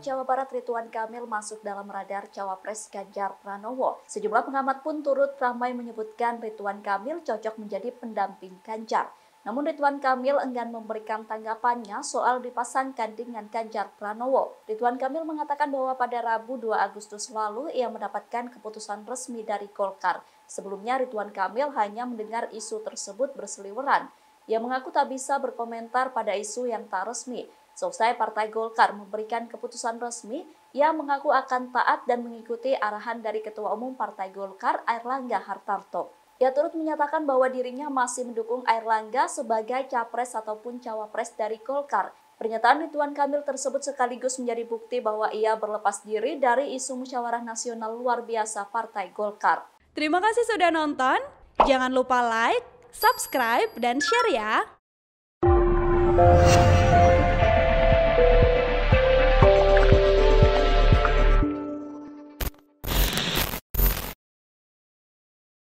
Jawa Barat Rituan Kamil masuk dalam radar Cawapres Ganjar Pranowo. Sejumlah pengamat pun turut ramai menyebutkan Rituan Kamil cocok menjadi pendamping Ganjar. Namun rituan Kamil enggan memberikan tanggapannya soal dipasangkan dengan Ganjar Pranowo. Rituan Kamil mengatakan bahwa pada Rabu 2 Agustus lalu ia mendapatkan keputusan resmi dari Golkar. Sebelumnya rituan Kamil hanya mendengar isu tersebut berseliweran. Ia mengaku tak bisa berkomentar pada isu yang tak resmi. Selesai Partai Golkar memberikan keputusan resmi, ia mengaku akan taat dan mengikuti arahan dari Ketua Umum Partai Golkar Airlangga Hartarto. Ia turut menyatakan bahwa dirinya masih mendukung Airlangga sebagai capres ataupun cawapres dari Golkar Pernyataan Rituan Kamil tersebut sekaligus menjadi bukti bahwa ia berlepas diri dari isu musyawarah nasional luar biasa Partai Golkar. Terima kasih sudah nonton. Jangan lupa like, subscribe, dan share ya.